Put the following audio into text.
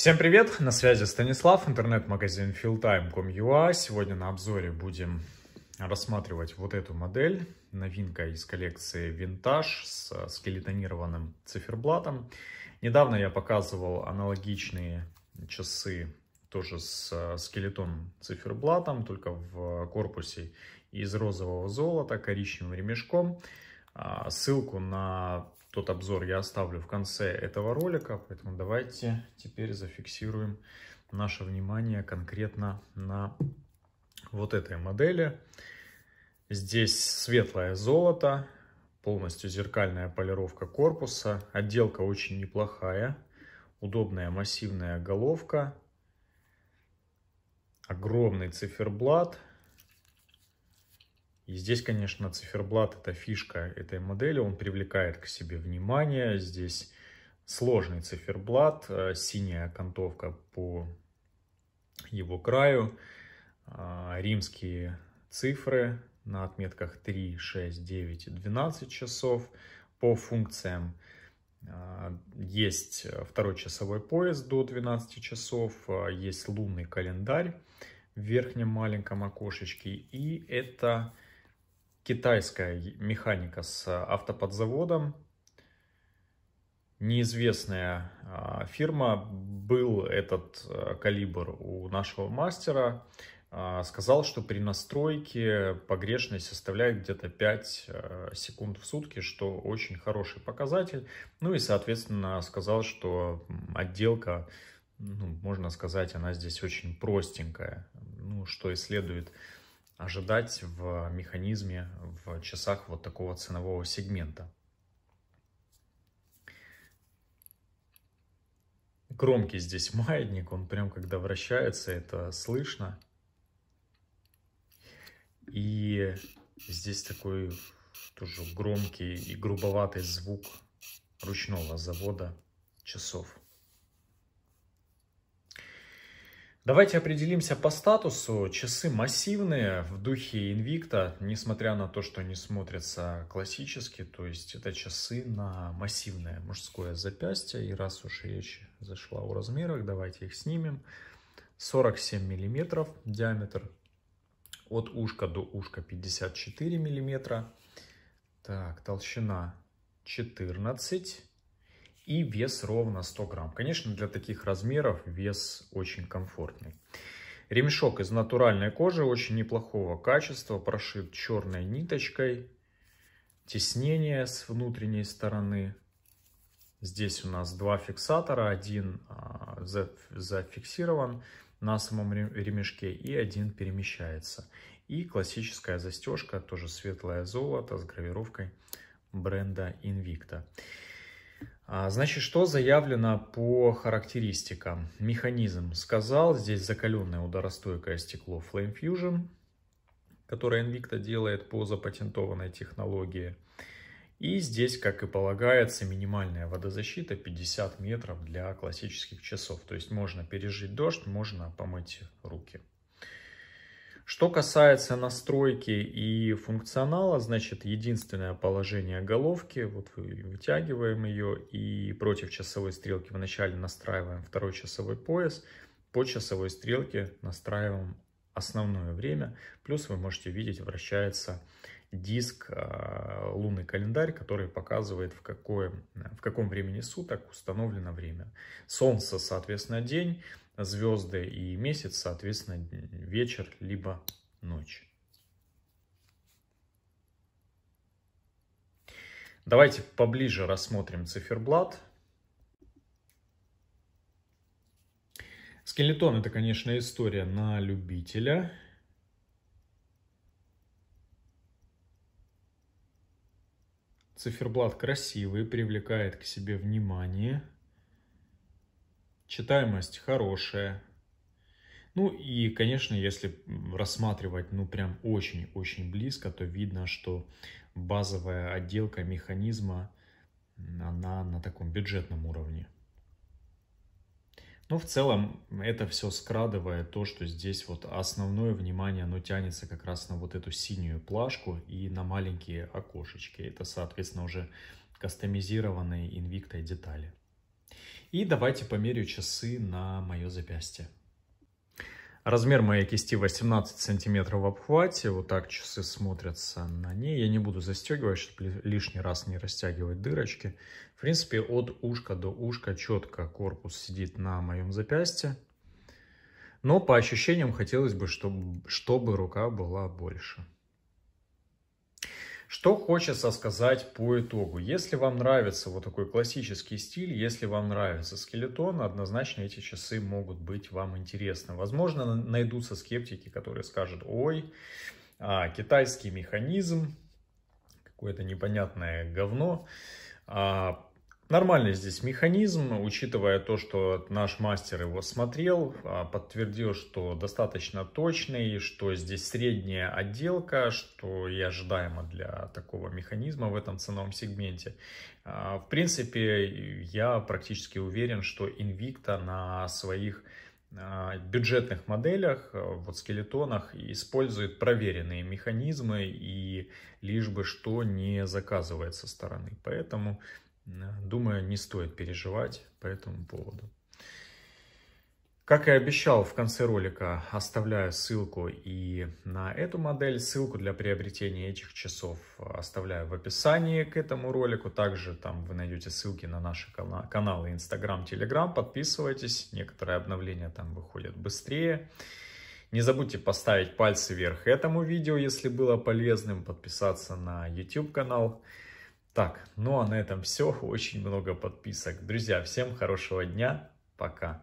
Всем привет, на связи Станислав, интернет-магазин fieldtime.com.ua. Сегодня на обзоре будем рассматривать вот эту модель, новинка из коллекции Vintage с скелетонированным циферблатом. Недавно я показывал аналогичные часы тоже с э, скелетом циферблатом, только в корпусе из розового золота, коричневым ремешком. А, ссылку на тот обзор я оставлю в конце этого ролика, поэтому давайте теперь зафиксируем наше внимание конкретно на вот этой модели. Здесь светлое золото, полностью зеркальная полировка корпуса, отделка очень неплохая, удобная массивная головка, огромный циферблат, и здесь, конечно, циферблат – это фишка этой модели, он привлекает к себе внимание. Здесь сложный циферблат, э, синяя окантовка по его краю, а, римские цифры на отметках 3, 6, 9 и 12 часов по функциям. А, есть э, второй часовой пояс до 12 часов, а, есть лунный календарь в верхнем маленьком окошечке, и это китайская механика с э, автоподзаводом. Неизвестная а, фирма. Был этот э, калибр у нашего мастера. А, сказал, что при настройке погрешность составляет где-то 5 э, секунд в сутки, что очень хороший показатель. Ну и, соответственно, сказал, что отделка, ну, можно сказать, она здесь очень простенькая. Ну, что и следует ожидать в механизме в часах вот такого ценового сегмента. Громкий здесь маятник, он прям когда вращается, это слышно. И здесь такой тоже громкий и грубоватый звук ручного завода часов. Давайте определимся по статусу. Часы массивные в духе Invicta, несмотря на то, что они смотрятся классически, то есть это часы на массивное мужское запястье. И раз уж речь зашла о размерах, давайте их снимем. 47 миллиметров диаметр, от ушка до ушка 54 миллиметра. Так, толщина 14 и вес ровно 100 грамм. Конечно, для таких размеров вес очень комфортный. Ремешок из натуральной кожи, очень неплохого качества, прошит черной ниточкой. Теснение с внутренней стороны. Здесь у нас два фиксатора, один а, зафиксирован на самом ремешке и один перемещается. И классическая застежка, тоже светлое золото с гравировкой бренда Invicta. А, значит, что заявлено по характеристикам? Механизм сказал, здесь закаленное ударостойкое стекло Flame Fusion, которое Invicta делает по запатентованной технологии. И здесь, как и полагается, минимальная водозащита 50 метров для классических часов. То есть можно пережить дождь, можно помыть руки. Что касается настройки и функционала, значит, единственное положение головки, вот вытягиваем ее и против часовой стрелки вначале настраиваем второй часовой пояс, по часовой стрелке настраиваем основное время, плюс вы можете видеть вращается диск, а, лунный календарь, который показывает, в, какое, в каком времени суток установлено время. Солнце, соответственно, день, звезды и месяц, соответственно, вечер либо ночь. Давайте поближе рассмотрим циферблат. Скелетон это, конечно, история на любителя. Циферблат красивый, привлекает к себе внимание читаемость хорошая. Ну и, конечно, если рассматривать, ну прям очень-очень близко, то видно, что базовая отделка механизма, она на таком бюджетном уровне. Но в целом это все скрадывает то, что здесь вот основное внимание, оно тянется как раз на вот эту синюю плашку и на маленькие окошечки. Это, соответственно, уже кастомизированные Invicta детали. И давайте померю часы на мое запястье. Размер моей кисти 18 сантиметров в обхвате. Вот так часы смотрятся на ней. Я не буду застегивать, чтобы лишний раз не растягивать дырочки. В принципе, от ушка до ушка четко корпус сидит на моем запястье. Но по ощущениям хотелось бы, чтобы, чтобы рука была больше. Что хочется сказать по итогу? Если вам нравится вот такой классический стиль, если вам нравится скелетон, однозначно эти часы могут быть вам интересны. Возможно, найдутся скептики, которые скажут, ой, а, китайский механизм, какое-то непонятное говно. А, Нормальный здесь механизм, учитывая то, что наш мастер его смотрел, а, подтвердил, что достаточно точный, что здесь средняя отделка, что и ожидаемо для такого механизма в этом ценовом сегменте. А, в принципе, я практически уверен, что Invicta на своих а, бюджетных моделях, вот скелетонах, использует проверенные механизмы и лишь бы что не заказывает со стороны. Поэтому Думаю, не стоит переживать по этому поводу. Как и обещал, в конце ролика оставляю ссылку и на эту модель. Ссылку для приобретения этих часов оставляю в описании к этому ролику. Также там вы найдете ссылки на наши каналы Instagram, Telegram. Подписывайтесь, некоторые обновления там выходят быстрее. Не забудьте поставить пальцы вверх этому видео, если было полезным, подписаться на YouTube канал. Так, ну а на этом все. Очень много подписок. Друзья, всем хорошего дня. Пока.